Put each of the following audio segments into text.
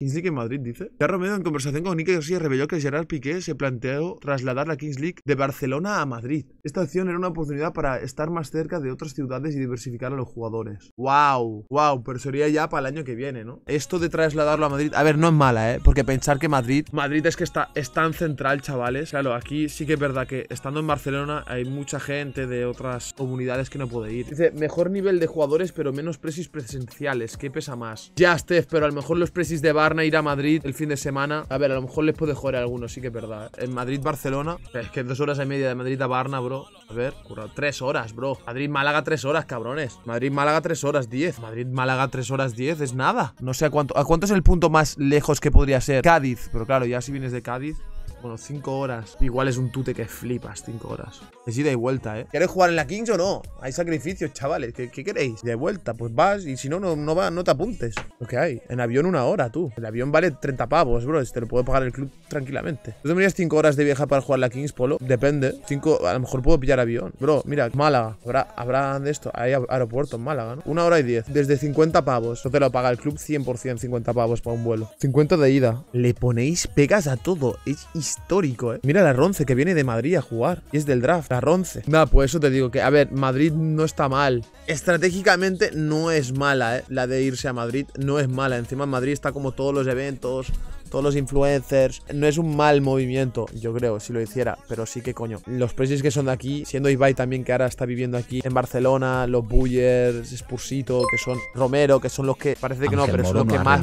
Kings League en Madrid, dice. Ya Romero, en conversación con Nick García, reveló que Gerard Piqué se planteó trasladar la Kings League de Barcelona a Madrid. Esta opción era una oportunidad para estar más cerca de otras ciudades y diversificar a los jugadores. ¡Wow! ¡Wow! Pero sería ya para el año que viene, ¿no? Esto de trasladarlo a Madrid, a ver, no es mala, ¿eh? Porque pensar que Madrid, Madrid es que está, es tan central, chavales. Claro, aquí sí que es verdad que estando en Barcelona hay mucha gente de otras comunidades que no puede ir. Dice, mejor nivel de jugadores, pero menos presis presenciales. ¿Qué pesa más? Ya, Steph, pero a lo mejor los presis de bar Barna ir a Madrid el fin de semana. A ver, a lo mejor les puede joder a algunos, sí que es verdad. ¿eh? En Madrid-Barcelona, es que dos horas y media de Madrid a Barna, bro. A ver, curra, tres horas, bro. Madrid-Málaga, tres horas, cabrones. Madrid-Málaga, tres horas diez. Madrid-Málaga, tres horas diez, es nada. No sé a cuánto, a cuánto es el punto más lejos que podría ser. Cádiz, pero claro, ya si vienes de Cádiz. Bueno, 5 horas. Igual es un tute que flipas 5 horas. Es ida y vuelta, ¿eh? ¿Quieres jugar en la Kings o no? Hay sacrificios, chavales. ¿Qué, queréis? De vuelta, pues vas y si no, no, va, no te apuntes. Lo que hay. En avión una hora, tú. El avión vale 30 pavos, bro. Te lo puede pagar el club tranquilamente. ¿Tú tendrías 5 horas de viaje para jugar la Kings, Polo? Depende. 5, a lo mejor puedo pillar avión. Bro, mira, Málaga. Habrá, de esto. Hay aeropuerto en Málaga, ¿no? Una hora y 10. Desde 50 pavos. No te lo paga el club 100%, 50 pavos para un vuelo. 50 de ida. Le ponéis pegas a todo. Es histórico, ¿eh? Mira la Ronce que viene de Madrid a jugar. Y es del draft, la Ronce. Nada, pues eso te digo que, a ver, Madrid no está mal. Estratégicamente no es mala, ¿eh? La de irse a Madrid no es mala. Encima Madrid está como todos los eventos, todos los influencers. No es un mal movimiento, yo creo, si lo hiciera, pero sí que coño. Los presis que son de aquí, siendo Ibai también que ahora está viviendo aquí en Barcelona, los Bullers, Spursito, que son Romero, que son los que parece que no, pero son los que más,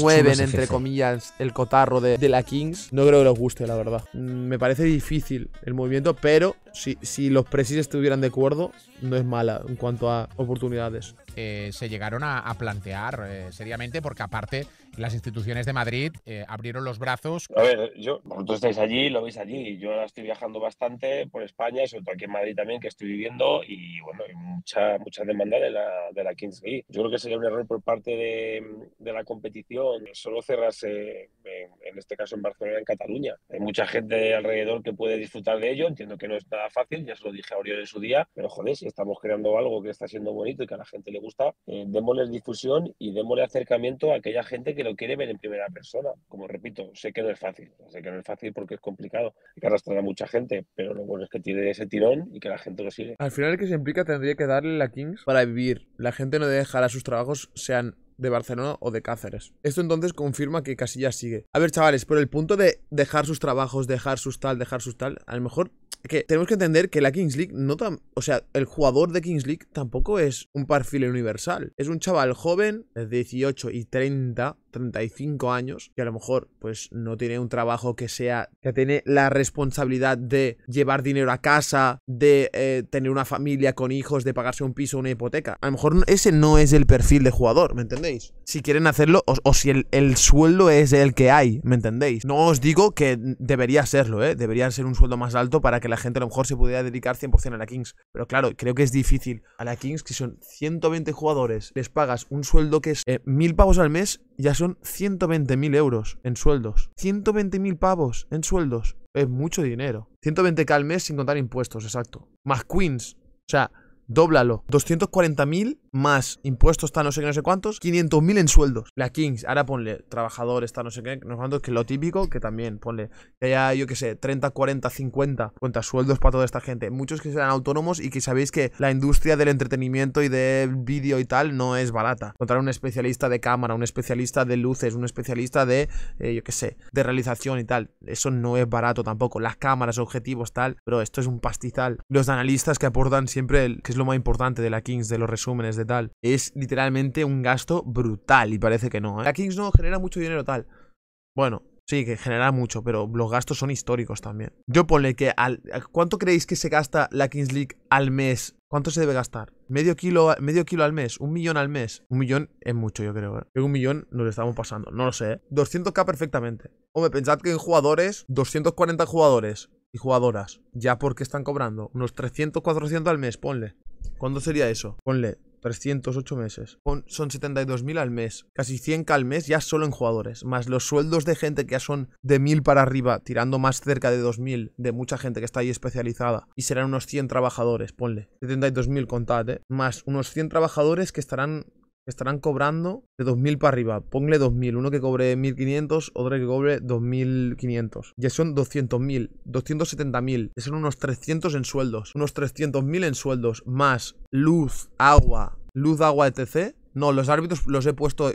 mueven, entre comillas, el cotarro de, la Kings. No creo que les guste, la verdad. Mm, me parece difícil el movimiento, pero si, si los presis estuvieran de acuerdo, no es mala en cuanto a oportunidades. Eh, se llegaron a, plantear eh, seriamente, porque aparte las instituciones de Madrid eh, abrieron los brazos. A ver, yo, vosotros estáis allí, lo veis allí. Yo ahora estoy viajando bastante por España, sobre todo aquí en Madrid también, que estoy viviendo, y bueno, hay mucha, mucha demanda de la, de la Kings League. Yo creo que sería un error por parte de, de la competición solo cerrarse en este caso en Barcelona, en Cataluña. Hay mucha gente alrededor que puede disfrutar de ello, entiendo que no es nada fácil, ya se lo dije a Oriol en su día, pero joder, si estamos creando algo que está siendo bonito y que a la gente le gusta, eh, démosle difusión y démosle acercamiento a aquella gente que lo quiere ver en primera persona. Como repito, sé que no es fácil, sé que no es fácil porque es complicado, hay que arrastrar a mucha gente, pero lo bueno es que tiene ese tirón y que la gente lo sigue. Al final el que se implica tendría que darle la Kings para vivir. La gente no dejará sus trabajos sean de Barcelona o de Cáceres. Esto entonces confirma que Casillas sigue. A ver, chavales, por el punto de dejar sus trabajos, dejar sus tal, dejar sus tal, a lo mejor que tenemos que entender que la Kings League no tan, o sea, el jugador de Kings League tampoco es un perfil universal. Es un chaval joven, de 18 y 30, 35 años, y a lo mejor pues no tiene un trabajo que sea, que tiene la responsabilidad de llevar dinero a casa, de eh, tener una familia con hijos, de pagarse un piso, una hipoteca. A lo mejor ese no es el perfil de jugador, ¿me entendéis? Si quieren hacerlo, o, si el, sueldo es el que hay, ¿me entendéis? No os digo que debería serlo, ¿eh? Debería ser un sueldo más alto para que la gente a lo mejor se pudiera dedicar 100% a la Kings. Pero claro, creo que es difícil. A la Kings, que son 120 jugadores, les pagas un sueldo que es eh, mil pavos al mes, ya son 120.000 euros en sueldos. 120.000 pavos en sueldos. Es mucho dinero. 120k al mes sin contar impuestos, exacto. Más Queens. O sea, Dóblalo. 240.000 más impuestos, está no sé qué, no sé cuántos. 500.000 en sueldos. La Kings, ahora ponle trabajadores está no sé qué, no sé cuántos, que lo típico, que también ponle que haya, yo qué sé, 30, 40, 50 cuentas sueldos para toda esta gente. Muchos que sean autónomos y que sabéis que la industria del entretenimiento y del vídeo y tal no es barata. Encontrar un especialista de cámara, un especialista de luces, un especialista de, eh, yo qué sé, de realización y tal. Eso no es barato tampoco. Las cámaras, objetivos, tal. Pero esto es un pastizal. Los analistas que aportan siempre, que es lo más importante de la Kings, de los resúmenes, de tal. Es literalmente un gasto brutal y parece que no. ¿eh? La Kings no genera mucho dinero tal. Bueno, sí, que genera mucho, pero los gastos son históricos también. Yo ponle que al... ¿Cuánto creéis que se gasta la Kings League al mes? ¿Cuánto se debe gastar? ¿Medio kilo, medio kilo al mes? ¿Un millón al mes? Un millón es mucho, yo creo. ¿eh? Un millón nos lo estamos pasando. No lo sé. 200 ¿eh? 200k perfectamente. Hombre, pensad que en jugadores, 240 jugadores y jugadoras. ¿Ya porque están cobrando? Unos 300, 400 al mes, ponle. ¿Cuándo sería eso? Ponle 308 meses. Son 72.000 al mes. Casi 100k al mes ya solo en jugadores. Más los sueldos de gente que ya son de 1.000 para arriba, tirando más cerca de 2.000 de mucha gente que está ahí especializada. Y serán unos 100 trabajadores, ponle. 72.000 contad, ¿eh? Más unos 100 trabajadores que estarán estarán cobrando de 2.000 para arriba. Ponle 2.000, uno que cobre 1.500, otro que cobre 2.500. Ya son 200.000, 270.000, ya son unos 300 en sueldos, unos 300.000 en sueldos, más luz, agua, luz, agua, etc. No, los árbitros los he puesto.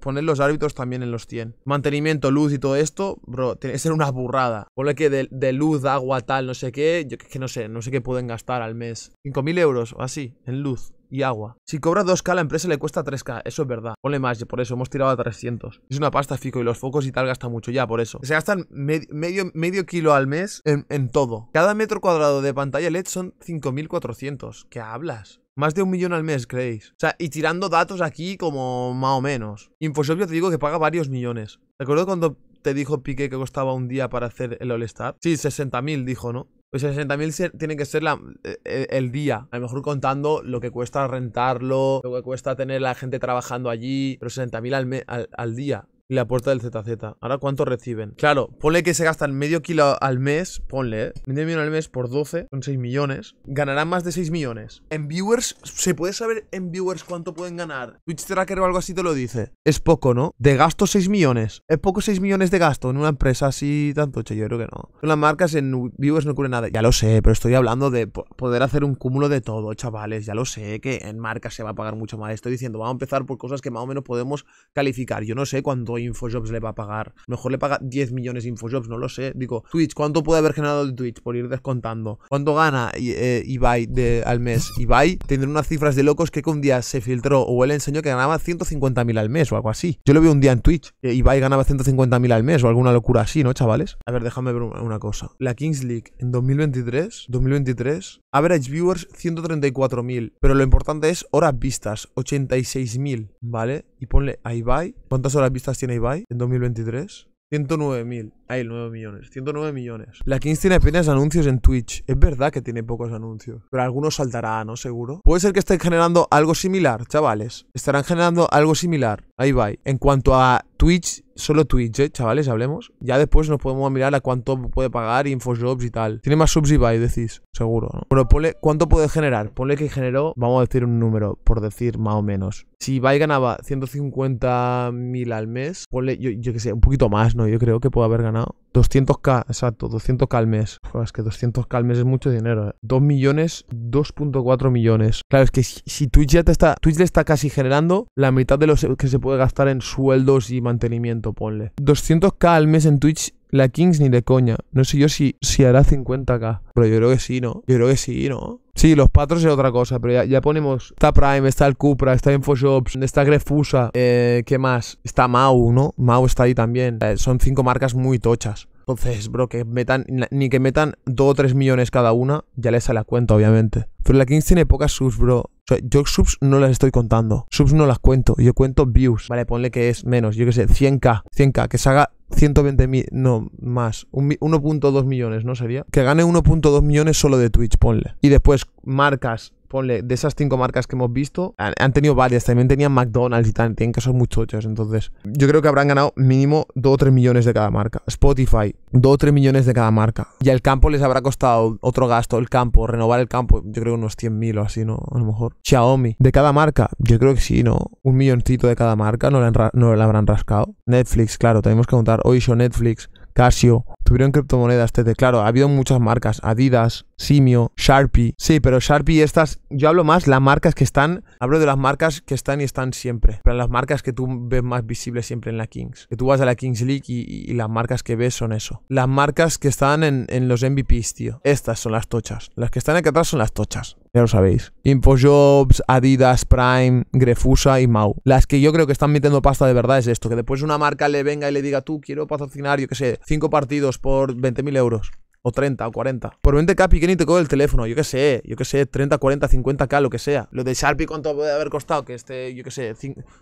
poner los árbitros también en los 100. Mantenimiento, luz y todo esto, bro, tiene que ser una burrada. Ponle que de, de luz, agua, tal, no sé qué. Yo que no sé, no sé qué pueden gastar al mes. 5.000 euros o así, en luz y agua. Si cobra 2K, la empresa le cuesta 3K, eso es verdad. Ponle más, por eso hemos tirado a 300. Es una pasta fico y los focos y tal gasta mucho, ya, por eso. Se gastan medio, medio kilo al mes en, todo. Cada metro cuadrado de pantalla LED son 5400. ¿Qué hablas? Más de un millón al mes, creéis. O sea, y tirando datos aquí como más o menos. Infoshop yo te digo que paga varios millones. ¿Recuerdo cuando te dijo Piqué que costaba un día para hacer el All-Star? Sí, 60.000 dijo, ¿no? Pues 60.000 tiene que ser la, e, e, el, día. A lo mejor contando lo que cuesta rentarlo, lo que cuesta tener la gente trabajando allí. Pero 60.000 al, al, al, día y la puerta del ZZ. Ahora, ¿cuánto reciben? Claro, ponle que se gastan medio kilo al mes, ponle, ¿eh? Medio millón al mes por 12, son 6 millones. Ganarán más de 6 millones. En viewers, ¿se puede saber en viewers cuánto pueden ganar? Twitch Tracker o algo así te lo dice. Es poco, ¿no? De gasto 6 millones. Es poco 6 millones de gasto en una empresa así tanto, che, yo creo que no. En las marcas en viewers no ocurre nada. Ya lo sé, pero estoy hablando de poder hacer un cúmulo de todo, chavales. Ya lo sé que en marcas se va a pagar mucho más. Estoy diciendo, vamos a empezar por cosas que más o menos podemos calificar. Yo no sé cuánto Infojobs le va a pagar. Mejor le paga 10 millones Infojobs, no lo sé. Digo, Twitch, ¿cuánto puede haber generado de Twitch por ir descontando? ¿Cuánto gana eh, Ibai al mes? Ibai tendrá unas cifras de locos que, que un día se filtró o él enseñó que ganaba 150.000 al mes o algo así. Yo lo vi un día en Twitch, que Ibai ganaba 150.000 al mes o alguna locura así, ¿no, chavales? A ver, déjame ver una cosa. La Kings League en 2023, 2023, average viewers 134.000, pero lo importante es horas vistas, 86.000, ¿vale? Y ponle a Ibai, ¿cuántas horas vistas tiene Ibai en 2023? 109.000. Ahí, 9 millones. 109 millones. La Kings tiene apenas anuncios en Twitch. Es verdad que tiene pocos anuncios. Pero algunos saltará, ¿no? Seguro. Puede ser que estén generando algo similar, chavales. Estarán generando algo similar. Ahí va. En cuanto a Twitch, solo Twitch, ¿eh? chavales, hablemos. Ya después nos podemos mirar a cuánto puede pagar Infojobs y tal. Tiene más subs y y decís, seguro, ¿no? Bueno, ponle, ¿cuánto puede generar? Ponle que generó, vamos a decir un número, por decir más o menos. Si Ibai ganaba 150.000 al mes, ponle, yo, yo sé, un poquito más, ¿no? Yo creo que puede haber ganado 200k, exacto, 200k al mes. es que 200k al mes es mucho dinero. ¿eh? 2 millones, 2.4 millones. Claro, es que si, Twitch ya te está, Twitch le está casi generando la mitad de los que se puede gastar en sueldos y mantenimiento, ponle. 200k al mes en Twitch la Kings ni de coña. No sé yo si, si hará 50k. Pero yo creo que sí, ¿no? Yo creo que sí, ¿no? Sí, los patros es otra cosa, pero ya, ponemos... Está Prime, está el Cupra, está Infoshops, está Grefusa, eh, ¿qué más? Está Mau, ¿no? Mau está ahí también. Eh, son cinco marcas muy tochas. Entonces, bro, que metan, ni que metan 2 o 3 millones cada una, ya les sale la cuenta, obviamente. Pero la Kings tiene pocas sus bro yo subs no las estoy contando. Subs no las cuento. Yo cuento views. Vale, ponle que es menos. Yo qué sé, 100k. 100k. Que se haga 120 mil. No, más. 1.2 millones, ¿no sería? Que gane 1.2 millones solo de Twitch, ponle. Y después marcas ponle, de esas cinco marcas que hemos visto, han, tenido varias, también tenían McDonald's y tal, tienen que ser muchachos, entonces yo creo que habrán ganado mínimo 2 o 3 millones de cada marca. Spotify, 2 o 3 millones de cada marca. Y el campo les habrá costado otro gasto, el campo, renovar el campo, yo creo unos 100.000 o así, ¿no? A lo mejor. Xiaomi, de cada marca, yo creo que sí, ¿no? Un milloncito de cada marca, no la, no la habrán rascado. Netflix, claro, tenemos que contar, Oisho, Netflix, Casio, tuvieron criptomonedas, Tete. Claro, ha habido muchas marcas, Adidas, Simio, Sharpie. Sí, pero Sharpie estas, yo hablo más las marcas que están, hablo de las marcas que están y están siempre, pero las marcas que tú ves más visibles siempre en la Kings. Que tú vas a la Kings League y, las marcas que ves son eso. Las marcas que están en, en los MVPs, tío. Estas son las tochas. Las que están aquí atrás son las tochas ya lo sabéis. Infojobs, Adidas, Prime, Grefusa y Mau. Las que yo creo que están metiendo pasta de verdad es esto, que después una marca le venga y le diga, tú quiero patrocinar, yo qué sé, cinco partidos por 20.000 euros o 30 o 40. Por 20k Piqué te coge el teléfono, yo qué sé, yo qué sé, 30, 40, 50k, lo que sea. Lo de Sharpie, ¿cuánto puede haber costado? Que esté, yo qué sé,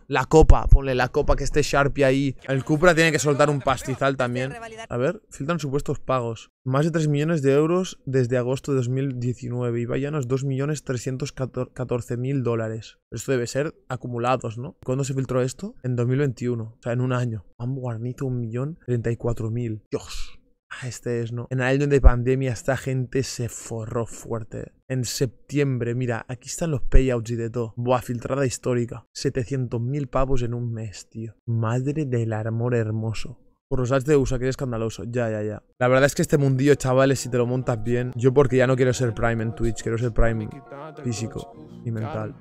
la copa, ponle la copa que esté Sharpie ahí. El Cupra tiene que soltar un pastizal también. A ver, filtran supuestos pagos. Más de 3 millones de euros desde agosto de 2019 y vayanos 2.314.000 dólares. Esto debe ser acumulados, ¿no? ¿Cuándo se filtró esto? En 2021, o sea, en un año. Han guarnito, un millón mil. Dios. Ah, este es no. En el año de pandemia esta gente se forró fuerte. En septiembre, mira, aquí están los payouts y de todo. Buah, filtrada histórica. mil pavos en un mes, tío. Madre del amor hermoso. Por los ads de USA, que es escandaloso. Ya, ya, ya. La verdad es que este mundillo, chavales, si te lo montas bien. Yo, porque ya no quiero ser Prime en Twitch, quiero ser Priming físico y mental.